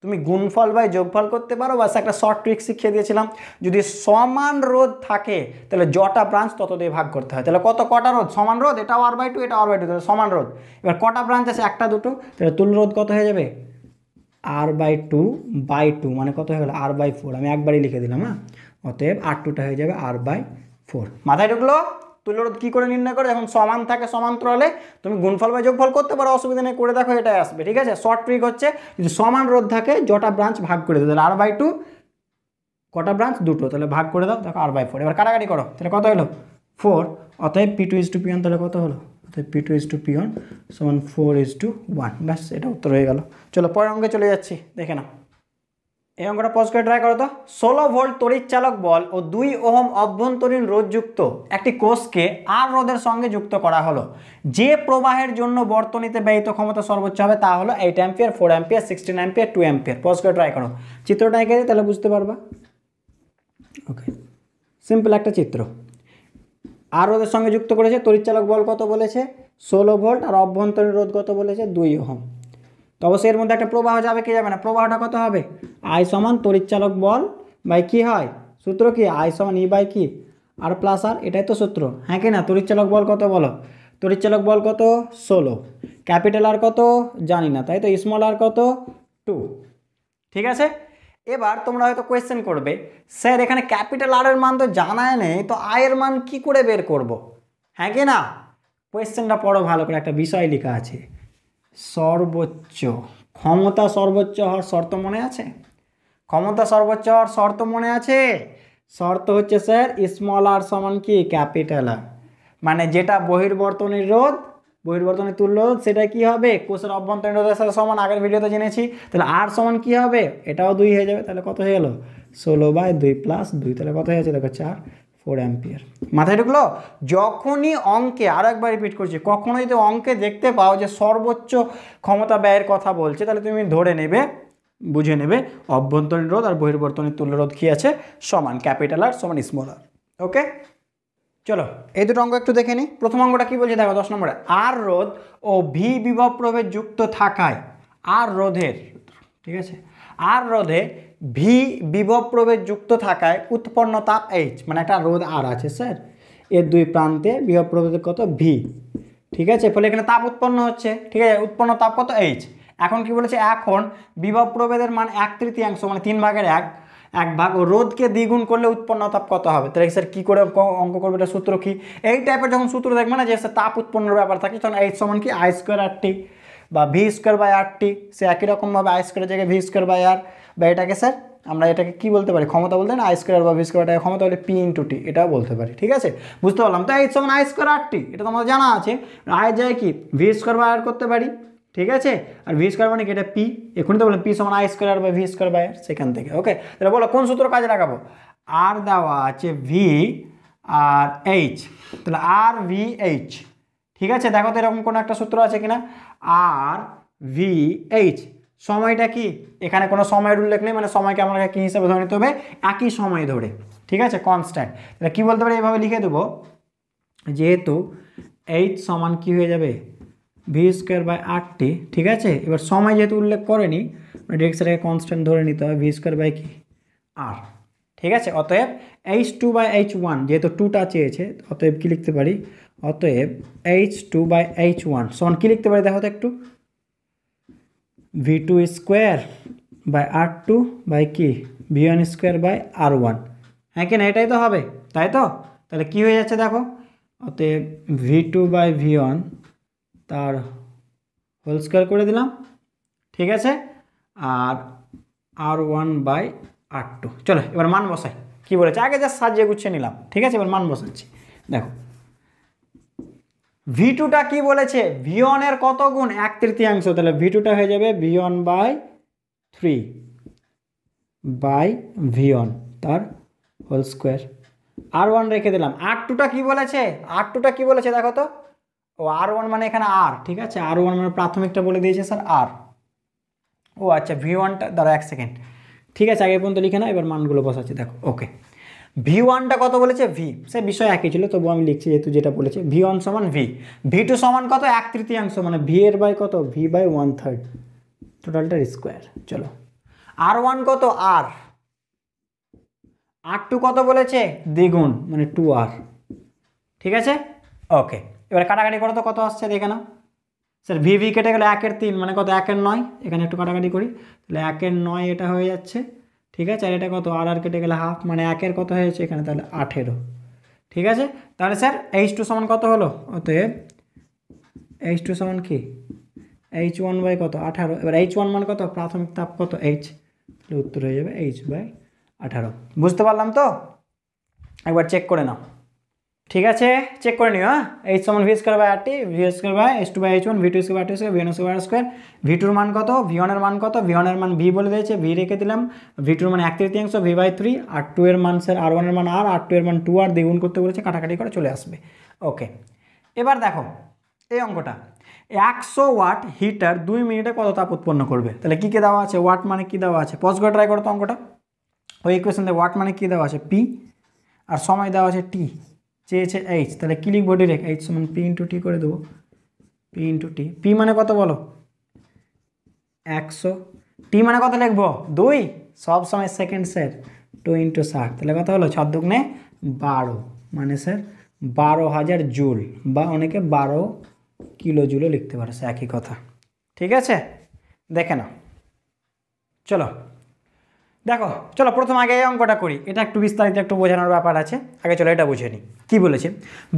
তুমি গুণফল বা যোগফল করতে পারো বাস একটা শর্ট ট্রিক শিখিয়ে দিয়েছিলাম যদি সমান রোদ থাকে তাহলে জটা ব্রাঞ্চ তত দিয়ে ভাগ করতে হয় তাহলে কত কটা রোদ সমান রোদ এটা আর বাই টু এটা আর বাই টু তাহলে সমান রোদ এবার কটা ব্রাঞ্চ আছে একটা দুটো তাহলে তুল রোদ কত হয়ে যাবে R by two by two মানে কত হয়ে গেলো আর বাই ফোর আমি একবারই লিখে দিলাম হ্যাঁ অতএব আর টুটা হয়ে যাবে আর বাই ফোর মাথায় ঢুকলো তুল্যরোধ কী করে নির্ণয় করে এখন সমান থাকে সমান্তরালে তুমি গুণফল বা যোগফল করতে পারো অসুবিধা নেই করে দেখো এটাই আসবে ঠিক আছে শর্ট ট্রিক হচ্ছে যদি সমান রোধ থাকে জটা ব্রাঞ্চ ভাগ করে দেবে তাহলে আর বাই টু কটা ব্রাঞ্চ দুটো তাহলে ভাগ করে দাও দেখো আর বাই ফোর এবার কাটাকাটি করো তাহলে কত হলো ফোর অতএব P two is to P one তাহলে কত হলো অতএব P two is to P one সমান ফোর ইস টু ওয়ান ব্যাস এটা উত্তর হয়ে গেল চলো পরের অঙ্কে চলে যাচ্ছি দেখে নাও এই অঙ্কটা পজ করে ট্রাই করো তো ষোলো ভোল্ট তড়িৎচালক বল ও দুই ওহম অভ্যন্তরীণ রোধযুক্ত একটি কোষকে আর রোদের সঙ্গে যুক্ত করা হলো যে প্রবাহের জন্য বর্তনীতে ব্যয়িত ক্ষমতা সর্বোচ্চ হবে তা হলো eight ampere four ampere sixteen ampere two ampere pause করে ট্রাই করো চিত্রটা এঁকে তাহলে বুঝতে পারবা ওকে সিম্পল একটা চিত্র আর রোদের সঙ্গে যুক্ত করেছে তড়িৎচালক বল কত বলেছে ষোলো ভোল্ট আর অভ্যন্তরীণ রোধ কত বলেছে দুই ওহম তো অবশ্যই এর মধ্যে একটা প্রবাহ যাবে কি যাবে না প্রবাহটা কত হবে আই সমান তরিচালক বল বাই কি হয় সূত্র কি আই সমান ই e বাই কি আর প্লাস আর এটাই তো সূত্র হ্যাঁ কি না তরিচালক বল কত বলো তরিচালক বল কত ষোলো ক্যাপিটাল আর কত জানি না তাই তো স্মল আর কত টু ঠিক আছে এবার তোমরা হয়তো কোয়েশ্চেন করবে স্যার এখানে ক্যাপিটাল আর এর মান তো জানায় নেই তো আয়ের মান কি করে বের করব। হ্যাঁ কি না কোয়েশ্চেনটা পড়ো ভালো করে একটা বিষয় লেখা আছে সর্বোচ্চ ক্ষমতা সর্বোচ্চ হওয়ার শর্ত মনে আছে ক্ষমতা সর্বোচ্চ হওয়ার শর্ত মনে আছে শর্ত হচ্ছে স্যার স্মল আর সমান কি ক্যাপিটাল আর মানে যেটা বহির্বর্তনের রোধ বহির্বর্তনের তুল্য রোধ সেটা কি হবে কোষের অভ্যন্তরীণ রোধের সাথে সমান আগের ভিডিওতে জেনেছি তাহলে আর সমান কি হবে এটাও দুই হয়ে যাবে তাহলে কত হয়ে গেলো ষোলো বাই দুই প্লাস দুই তাহলে কত হয়ে যাচ্ছে দেখো চার ফোর অ্যাম্পিয়ার মাথায় ঢুকলো যখনই অঙ্কে আর একবার রিপিট করছি কখনো যদি অঙ্কে দেখতে পাও যে সর্বোচ্চ ক্ষমতা ব্যয়ের কথা বলছে তাহলে তুমি ধরে নেবে বুঝে নেবে অভ্যন্তরীণ রোধ আর বহির্বর্তনের তুল্য রোধ কী আছে সমান ক্যাপিটাল আর সমান স্মল আর ওকে চলো এই দুটো অঙ্ক একটু দেখে নিই প্রথম অঙ্কটা কী বলছে দেখো দশ নম্বরে আর রোধ ও ভি বিভব প্রভেদ যুক্ত থাকায় আর রোধের ঠিক আছে আর রোধে ভি বিভব প্রবেশ যুক্ত থাকায় উৎপন্ন তাপ এইচ মানে একটা রোদ আর আছে স্যার এর দুই প্রান্তে বিভব কত ভি ঠিক আছে ফলে এখানে তাপ উৎপন্ন হচ্ছে ঠিক আছে উৎপন্ন তাপ কত এইচ এখন কি বলেছে এখন বিভব প্রভেদের মান এক তৃতীয়াংশ মানে তিন ভাগের এক এক ভাগ রোদকে দ্বিগুণ করলে উৎপন্ন তাপ কত হবে তাহলে স্যার কী করে অঙ্ক করবে এটা সূত্র কী এই টাইপের যখন সূত্র দেখবে না যে স্যার তাপ উৎপন্নর ব্যাপার থাকে তখন এইচ সমান কি আই স্কোয়ার আর টি বা V square by R T সে একই রকমভাবে আই স্কোয়ার জায়গায় ভি স্কোয়ার বাই আর বা এটাকে স্যার আমরা এটাকে কি বলতে পারি ক্ষমতা বলতে না আই স্কোয়ার বা ভি স্কোয়ারটাকে ক্ষমতা বলে পি ইন্টু টি এটাও বলতে পারি ঠিক আছে বুঝতে পারলাম তো এর সমান আই স্কোয়ার আর টি এটা তোমাদের জানা আছে আই যায় কি ভি স্কোয়ার বা আর করতে পারি ঠিক আছে আর ভি স্কোয়ার মানে কি এটা পি এখনই তো বললাম পি সমান আই স্কোয়ার বা ভি স্কোয়ার বাই আর সেখান থেকে ওকে তাহলে বলো কোন সূত্র কাজে লাগাবো আর দেওয়া আছে ভি আর এইচ তাহলে আর ভি এইচ ঠিক আছে দেখো তো এরকম কোনো একটা সূত্র আছে কিনা আর ভি এইচ সময়টা কি এখানে কোনো সময়ের উল্লেখ নেই মানে সময়কে আমাকে কী হিসাবে ধরে নিতে হবে একই সময় ধরে ঠিক আছে কনস্ট্যান্ট তাহলে কী বলতে পারি এইভাবে লিখে দেবো যেহেতু এইচ সমান কি হয়ে যাবে ভি স্কোয়ার বাই আটটি ঠিক আছে এবার সময় যেহেতু উল্লেখ করেনি ডেক্সটাকে মানে কনস্ট্যান্ট ধরে নিতে হবে ভি স্কোয়ার বাই কি আর ঠিক আছে অতএব H two by H one যেহেতু টুটা চেয়েছে অতএব কী লিখতে পারি অতএব H two by H one সমান কী লিখতে পারি দেখো তো একটু V two square by R two by কি V one square by R one হ্যাঁ কি না এটাই তো হবে তাই তো তাহলে কি হয়ে যাচ্ছে দেখো অতএব V two by V one তার হোল স্কোয়ার করে দিলাম ঠিক আছে আর R one by R two চলো এবার মান বসাই কী বলেছে আগে যা সাজিয়ে গুছিয়ে নিলাম ঠিক আছে এবার মান বসাচ্ছি দেখো ভি টুটা কী বলেছে ভিওনের কত গুণ এক তৃতীয়াংশ তাহলে ভি টুটা হয়ে যাবে V one by three by V one তার হোল স্কোয়ার আর ওয়ান রেখে দিলাম আর টুটা কী বলেছে আর টুটা কী বলেছে দেখো তো ও আর ওয়ান মানে এখানে আর ঠিক আছে আর ওয়ান মানে প্রাথমিকটা বলে দিয়েছে স্যার আর ও আচ্ছা ভি ওয়ানটা দাঁড়া এক সেকেন্ড ঠিক আছে আগে পর্যন্ত লিখে না এবার মানগুলো বসাচ্ছি দেখো ওকে ভি ওয়ানটা কত বলেছে ভি সে বিষয় একই ছিল তবু আমি লিখছি যেহেতু যেটা বলেছে ভি ওয়ান সমান ভি ভি টু সমান কত এক তৃতীয়াংশ মানে ভি এর বাই কত ভি বাই ওয়ান থার্ড টোটালটার স্কোয়ার চলো আর ওয়ান কত আর আর টু কত বলেছে দ্বিগুণ মানে টু আর ঠিক আছে ওকে এবার কাটাকাটি করো তো কত আসছে দেখে না স্যার ভি ভি কেটে গেলে একের তিন মানে কত একের নয় এখানে একটু কাটাকাটি করি তাহলে একের নয় এটা হয়ে যাচ্ছে ঠিক আছে আর এটা কত আর আর কেটে গেলে হাফ মানে একের কত হয়েছে এখানে তাহলে আঠেরো ঠিক আছে তাহলে স্যার এইচ টু সমান কত হলো অতএব এইচ টু সমান কি এইচ ওয়ান বাই কত আঠারো এবার এইচ ওয়ান মানে কত প্রাথমিক তাপ কত এইচ তাহলে উত্তর হয়ে যাবে এইচ বাই আঠারো বুঝতে পারলাম তো একবার চেক করে নাও ঠিক আছে চেক করে নিও হ্যাঁ এইচ সমান V square by R T V square by S two by H one V two square R two square V square square V টুর মান কত ভি ওয়ানের মান কত ভি ওয়ানের মান ভি বলে দিয়েছে ভি রেখে দিলাম ভি টুর মান এক তৃতীয়াংশ V by three R two এর মান স্যার আর ওয়ানের মান আর আর টু এর মান টু আর দ্বিগুণ করতে বলেছে কাটাকাটি করে চলে আসবে ওকে এবার দেখো এই অঙ্কটা একশো ওয়াট হিটার দুই মিনিটে কত তাপ উৎপন্ন করবে তাহলে কী কী দেওয়া আছে ওয়াট মানে কী দেওয়া আছে পজ করে ট্রাই করো তো অঙ্কটা ওই ইকুয়েশন ওয়াট মানে কী দেওয়া আছে পি আর সময় দেওয়া আছে টি চেয়েছে এইচ তাহলে ক্লিক বডি রেখ এইচ সমান পি ইন্টু টি করে দেবো পি ইন্টু টি পি মানে কত বলো একশো টি মানে কত লিখবো দুই সব সময় সেকেন্ড স্যার টু ইন্টু ষাট তাহলে কত হলো ছদ্মগ্নে বারো মানে স্যার বারো হাজার জুল বা অনেকে বারো কিলো জুলও লিখতে পারে একই কথা ঠিক আছে দেখে নাও চলো দেখো চলো প্রথম আগে এই অঙ্কটা করি এটা একটু বিস্তারিত একটু বোঝানোর ব্যাপার আছে আগে চলো এটা বুঝে নিই কী বলেছে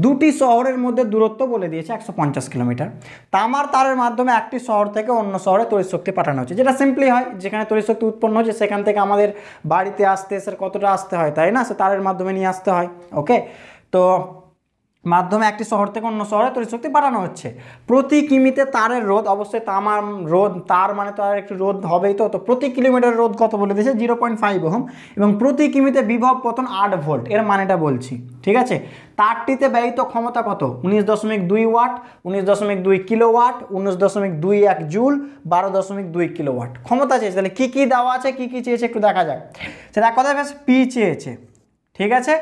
দুটি শহরের মধ্যে দূরত্ব বলে দিয়েছে একশো পঞ্চাশ কিলোমিটার তামার তারের মাধ্যমে একটি শহর থেকে অন্য শহরে শক্তি পাঠানো হচ্ছে যেটা সিম্পলি হয় যেখানে শক্তি উৎপন্ন হচ্ছে সেখান থেকে আমাদের বাড়িতে আসতে এসে কতটা আসতে হয় তাই না সে তারের মাধ্যমে নিয়ে আসতে হয় ওকে তো মাধ্যমে একটি শহর থেকে অন্য শহরে শক্তি বাড়ানো হচ্ছে প্রতি কিমিতে তারের রোধ অবশ্যই তামার রোধ তার মানে তো আর একটু রোধ হবেই তো তো প্রতি কিলোমিটার রোধ কত বলে দিয়েছে জিরো পয়েন্ট ফাইভ ওহম এবং প্রতি কিমিতে বিভব পতন আট ভোল্ট এর মানেটা বলছি ঠিক আছে তারটিতে ব্যয়িত ক্ষমতা কত উনিশ দশমিক দুই ওয়াট উনিশ দশমিক দুই কিলো ওয়াট উনিশ দশমিক দুই এক জুল বারো দশমিক দুই কিলো ওয়াট ক্ষমতা চেয়েছে তাহলে কী কী দেওয়া আছে কী কী চেয়েছে একটু দেখা যাক সেটা এক কথা বেশ পি চেয়েছে ঠিক আছে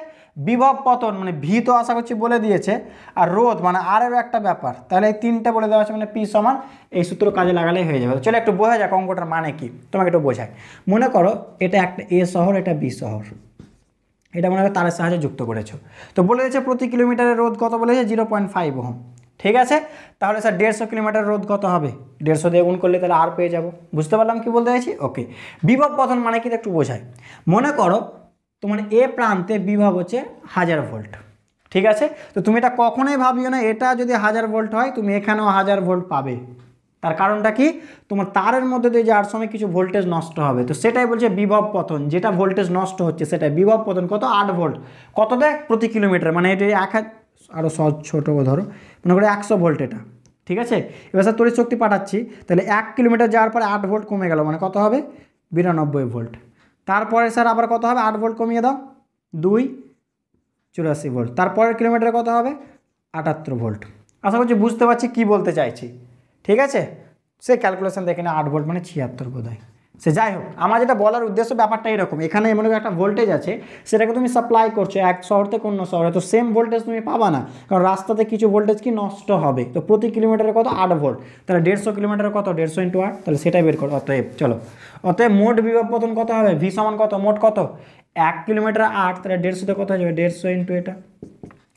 বিভব পতন মানে ভি তো আশা করছি বলে দিয়েছে আর রোধ মানে আরও একটা ব্যাপার তাহলে এই তিনটে বলে দেওয়া আছে মানে পি সমান এই সূত্র কাজে লাগালেই হয়ে যাবে চলে একটু বোঝা যাক অঙ্কটার মানে কি তোমাকে একটু বোঝাই মনে করো এটা একটা এ শহর এটা বি শহর এটা মনে করো তারের সাহায্যে যুক্ত করেছো তো বলে দিয়েছে প্রতি কিলোমিটারের রোধ কত বলেছে জিরো পয়েন্ট ফাইভ ওহম ঠিক আছে তাহলে স্যার দেড়শো কিলোমিটার রোধ কত হবে দেড়শো দিয়ে গুণ করলে তাহলে আর পেয়ে যাব বুঝতে পারলাম কি বলতে চাইছি ওকে বিভব পথন মানে কি একটু বোঝায় মনে করো তোমার এ প্রান্তে বিভব হচ্ছে হাজার ভোল্ট ঠিক আছে তো তুমি এটা কখনোই ভাবিও না এটা যদি হাজার ভোল্ট হয় তুমি এখানেও হাজার ভোল্ট পাবে তার কারণটা কি তোমার তারের মধ্যে দিয়ে যাওয়ার সময় কিছু ভোল্টেজ নষ্ট হবে তো সেটাই বলছে বিভব পতন যেটা ভোল্টেজ নষ্ট হচ্ছে সেটাই বিভব পতন কত আট ভোল্ট কত দেয় প্রতি কিলোমিটার মানে এটা এক আরও সহজ ছোটো ধরো মনে করো একশো ভোল্ট এটা ঠিক আছে এবার স্যার তড়িৎ শক্তি পাঠাচ্ছি তাহলে এক কিলোমিটার যাওয়ার পরে আট ভোল্ট কমে গেল মানে কত হবে বিরানব্বই ভোল্ট তারপরে স্যার আবার কত হবে আট ভোল্ট কমিয়ে দাও দুই চুরাশি ভোল্ট তারপরের কিলোমিটারে কত হবে আটাত্তর ভোল্ট আশা করছি বুঝতে পারছি কী বলতে চাইছি ঠিক আছে সে ক্যালকুলেশন দেখে না আট ভোল্ট মানে ছিয়াত্তর বোধ হয় সে যাই হোক আমার যেটা বলার উদ্দেশ্য ব্যাপারটা এরকম এখানে মনে করো একটা ভোল্টেজ আছে সেটাকে তুমি সাপ্লাই করছো এক শহর থেকে অন্য শহরে তো সেম ভোল্টেজ তুমি পাবা না কারণ রাস্তাতে কিছু ভোল্টেজ কি নষ্ট হবে তো প্রতি কিলোমিটারে কত আট ভোল্ট তাহলে দেড়শো কিলোমিটারে কত দেড়শো ইন্টু আট তাহলে সেটাই বের করো অতএব চলো অতএব মোট বিভব পতন কত হবে ভি সমান কত মোট কত এক কিলোমিটার আট তাহলে দেড়শোতে কত হয়ে যাবে দেড়শো ইন্টু এটা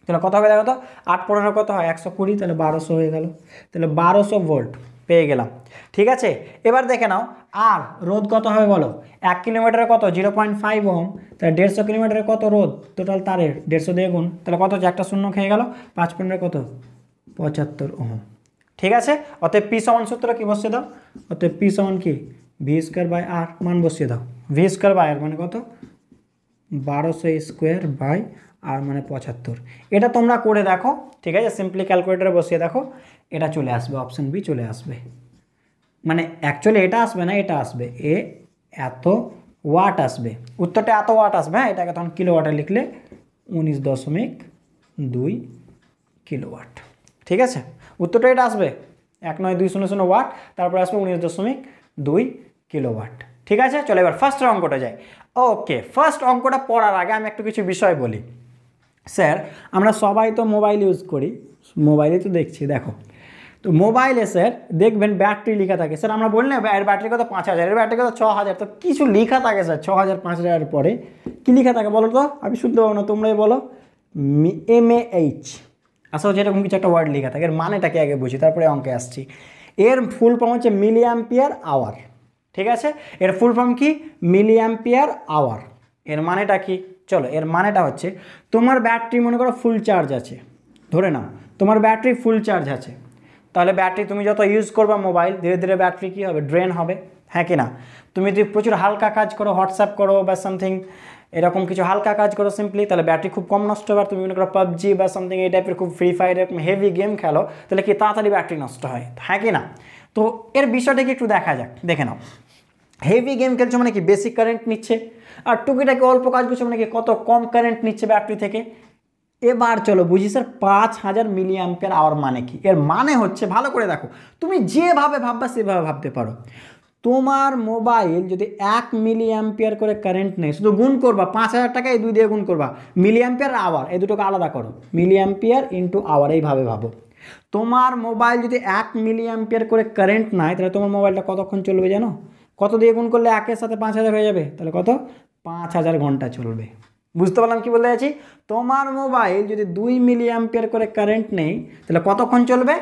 তাহলে কত হবে দেখো তো আট পনেরো কত হয় একশো কুড়ি তাহলে বারোশো হয়ে গেল তাহলে বারোশো ভোল্ট পেয়ে গেলাম ঠিক আছে এবার দেখে নাও আর রোদ কত হবে বলো এক কিলোমিটারে কত জিরো পয়েন্ট ফাইভ ওম তাহলে দেড়শো কিলোমিটারে কত রোদ টোটাল তারের দেড়শো দিয়ে গুণ তাহলে কত হচ্ছে একটা শূন্য খেয়ে গেল পাঁচ পনেরো কত পঁচাত্তর ওম ঠিক আছে অতএব পি সমান সূত্র কি বসিয়ে দাও অতএব পি সমান কি ভি স্কোয়ার বাই আর মান বসিয়ে দাও ভি স্কোয়ার বাই আর মানে কত বারোশো স্কোয়ার বাই আর মানে পঁচাত্তর এটা তোমরা করে দেখো ঠিক আছে সিম্পলি ক্যালকুলেটারে বসিয়ে দেখো এটা চলে আসবে অপশান বি চলে আসবে মানে অ্যাকচুয়ালি এটা আসবে না এটা আসবে এ এত ওয়াট আসবে উত্তরটা এত ওয়াট আসবে হ্যাঁ এটাকে তখন কিলোওয়াটে লিখলে উনিশ দশমিক দুই কিলোওয়াট ঠিক আছে উত্তরটা এটা আসবে এক নয় দুই শূন্য শূন্য ওয়াট তারপরে আসবে উনিশ দশমিক দুই কিলোওয়াট ঠিক আছে চলে এবার ফার্স্ট অঙ্কটা যাই ওকে ফার্স্ট অঙ্কটা পড়ার আগে আমি একটু কিছু বিষয় বলি স্যার আমরা সবাই তো মোবাইল ইউজ করি মোবাইলে তো দেখছি দেখো তো মোবাইলে স্যার দেখবেন ব্যাটারি লেখা থাকে স্যার আমরা বললাম এর ব্যাটারি কত পাঁচ হাজার এর ব্যাটারি কত ছ হাজার তো কিছু লেখা থাকে স্যার ছ হাজার পাঁচ হাজারের পরে কী লেখা থাকে বলো তো আমি শুনতে পাবো না তোমরাই বলো এম এ এইচ আসা হচ্ছে এরকম কিছু একটা ওয়ার্ড লেখা থাকে এর মানেটাকে আগে বুঝি তারপরে অঙ্কে আসছি এর ফুল ফর্ম হচ্ছে মিলিয়াম্পিয়ার আওয়ার ঠিক আছে এর ফুল ফর্ম কি মিলিয়াম্পিয়ার আওয়ার এর মানেটা কি চলো এর মানেটা হচ্ছে তোমার ব্যাটারি মনে করো ফুল চার্জ আছে ধরে নাও তোমার ব্যাটারি ফুল চার্জ আছে তাহলে ব্যাটারি তুমি যত ইউজ করবা মোবাইল ধীরে ধীরে ব্যাটারি কী হবে ড্রেন হবে হ্যাঁ কি না তুমি যদি প্রচুর হালকা কাজ করো হোয়াটসঅ্যাপ করো বা সামথিং এরকম কিছু হালকা কাজ করো সিম্পলি তাহলে ব্যাটারি খুব কম নষ্ট হবে আর তুমি মনে করো পাবজি বা সামথিং এই টাইপের খুব ফ্রি ফায়ার এরকম হেভি গেম খেলো তাহলে কি তাড়াতাড়ি ব্যাটারি নষ্ট হয় হ্যাঁ কি না তো এর বিষয়টাকে একটু দেখা যাক দেখে নাও হেভি গেম খেলছো মানে কি বেশি কারেন্ট নিচ্ছে আর টুকিটাকে অল্প কাজ করছে মানে কি কত কম কারেন্ট নিচ্ছে ব্যাটারি থেকে এবার চলো বুঝি স্যার পাঁচ হাজার মিলি আওয়ার মানে কি এর মানে হচ্ছে ভালো করে দেখো তুমি যেভাবে ভাববা সেভাবে ভাবতে পারো তোমার মোবাইল যদি এক মিলি করে কারেন্ট নেয় শুধু গুণ করবা পাঁচ হাজার টাকা এই দুই দিয়ে গুণ করবা মিলি আওয়ার এই দুটোকে আলাদা করো মিলি অ্যাম্পিয়ার ইন্টু আওয়ার এইভাবে ভাবো তোমার মোবাইল যদি এক মিলি করে কারেন্ট নাই তাহলে তোমার মোবাইলটা কতক্ষণ চলবে জানো কত দিয়ে গুণ করলে একের সাথে পাঁচ হাজার হয়ে যাবে তাহলে কত পাঁচ হাজার ঘন্টা চলবে বুঝতে পারলাম কি বলতে চাইছি তোমার মোবাইল যদি দুই মিলি অ্যাম্পিয়ার করে কারেন্ট নেই তাহলে কতক্ষণ চলবে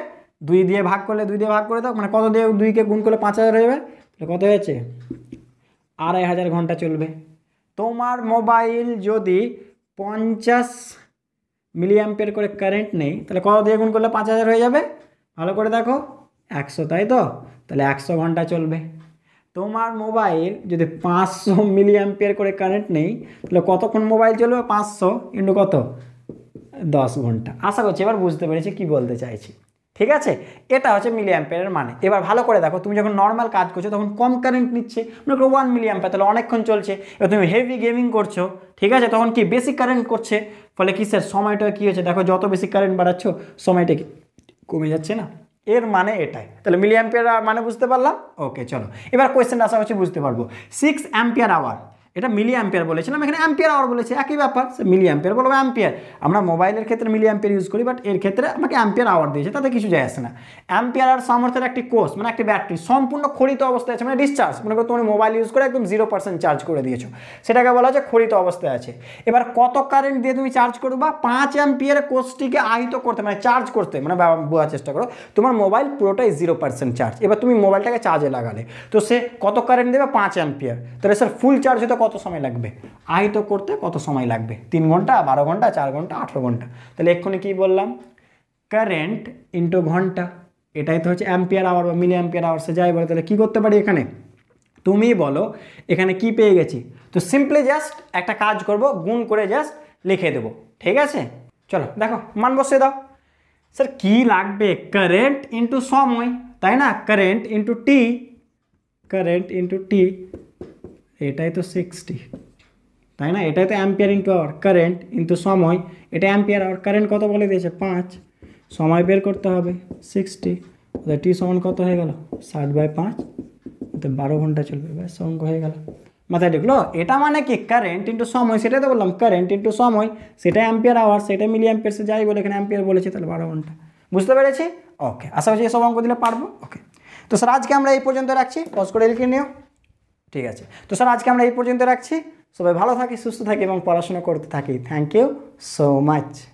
দুই দিয়ে ভাগ করলে দুই দিয়ে ভাগ করে দাও মানে কত দিয়ে দুইকে গুণ করলে পাঁচ হাজার হয়ে যাবে তাহলে কত হয়েছে আড়াই হাজার ঘন্টা চলবে তোমার মোবাইল যদি পঞ্চাশ মিলি অ্যাম্পিয়ার করে কারেন্ট নেই তাহলে কত দিয়ে গুণ করলে পাঁচ হাজার হয়ে যাবে ভালো করে দেখো একশো তাই তো তাহলে একশো ঘন্টা চলবে তোমার মোবাইল যদি পাঁচশো মিলি করে কারেন্ট নেই তাহলে কতক্ষণ মোবাইল চলবে পাঁচশো ইন্টু কত দশ ঘন্টা আশা করছি এবার বুঝতে পেরেছি কি বলতে চাইছি ঠিক আছে এটা হচ্ছে মিলি মানে এবার ভালো করে দেখো তুমি যখন নর্মাল কাজ করছো তখন কম কারেন্ট নিচ্ছে মনে করো ওয়ান মিলি তাহলে অনেকক্ষণ চলছে এবার তুমি হেভি গেমিং করছো ঠিক আছে তখন কি বেশি কারেন্ট করছে ফলে স্যার সময়টা কী হয়েছে দেখো যত বেশি কারেন্ট বাড়াচ্ছ সময়টা কি কমে যাচ্ছে না এর মানে এটাই তাহলে মিলি অ্যাম্পিয়ার মানে বুঝতে পারলাম ওকে চলো এবার কোয়েশ্চেন আশা করছি বুঝতে পারবো সিক্স অ্যাম্পিয়ার আওয়ার এটা মিলি অ্যাম্পিয়ার বলেছিলাম এখানে অ্যাম্পিয়ার আওয়ার বলেছে একই ব্যাপার সে মিলি অ্যাম্পিয়ার বলবো অ্যাম্পিয়ার আমরা মোবাইলের ক্ষেত্রে মিলি অ্যাম্পিয়ার ইউজ করি বাট এর ক্ষেত্রে আমাকে অ্যাম্পিয়ার আওয়ার দিয়েছে তাতে কিছু যায় আসে না অ্যাম্পিয়ার আর সামর্থ্যের একটি কোষ মানে একটি ব্যাটারি সম্পূর্ণ খরিত অবস্থায় আছে মানে ডিসচার্জ মনে করো তুমি মোবাইল ইউজ করে একদম জিরো পার্সেন্ট চার্জ করে দিয়েছো সেটাকে বলা হচ্ছে খরিত অবস্থায় আছে এবার কত কারেন্ট দিয়ে তুমি চার্জ করো বা পাঁচ অ্যাম্পিয়ার কোষটিকে আহিত করতে মানে চার্জ করতে মানে বোঝার চেষ্টা করো তোমার মোবাইল পুরোটাই জিরো পার্সেন্ট চার্জ এবার তুমি মোবাইলটাকে চার্জে লাগালে তো সে কত কারেন্ট দেবে পাঁচ অ্যাম্পিয়ার তাহলে স্যার ফুল চার্জ হতে কত সময় লাগবে আহিত করতে কত সময় লাগবে তিন ঘন্টা বারো ঘন্টা চার ঘন্টা আঠেরো ঘন্টা তাহলে এক্ষুনি কি বললাম কারেন্ট ইন্টু ঘন্টা এটাই তো হচ্ছে অ্যাম্পিয়ার আওয়ার বা মিলি অ্যাম্পিয়ার সে যাই বলে তাহলে কী করতে পারি এখানে তুমি বলো এখানে কি পেয়ে গেছি তো সিম্পলি জাস্ট একটা কাজ করব গুণ করে জাস্ট লিখে দেবো ঠিক আছে চলো দেখো মান বসে দাও স্যার কি লাগবে কারেন্ট ইন্টু সময় তাই না current into T current into T এটাই তো সিক্সটি তাই না এটাই তো ampere into hour current into সময় এটা অ্যাম্পিয়ার আওয়ার কারেন্ট কত বলে দিয়েছে পাঁচ সময় বের করতে হবে সিক্সটি তাহলে টি সমান কত হয়ে গেল ষাট বাই পাঁচ তো বারো ঘন্টা চলবে ব্যাস অঙ্ক হয়ে গেল মাথায় ঢুকলো এটা মানে কি কারেন্ট ইন্টু সময় সেটাই তো বললাম কারেন্ট ইন্টু সময় সেটা অ্যাম্পিয়ার আওয়ার সেটা মিলি অ্যাম্পিয়ার সে যাই বলে এখানে অ্যাম্পিয়ার বলেছে তাহলে বারো ঘন্টা বুঝতে পেরেছি ওকে আশা করছি এসব অঙ্ক দিলে পারবো ওকে তো স্যার আজকে আমরা এই পর্যন্ত রাখছি পজ করে লিখে নিও ঠিক আছে তো স্যার আজকে আমরা এই পর্যন্ত রাখছি সবাই ভালো থাকি সুস্থ থাকি এবং পড়াশোনা করতে থাকি থ্যাংক ইউ সো মাচ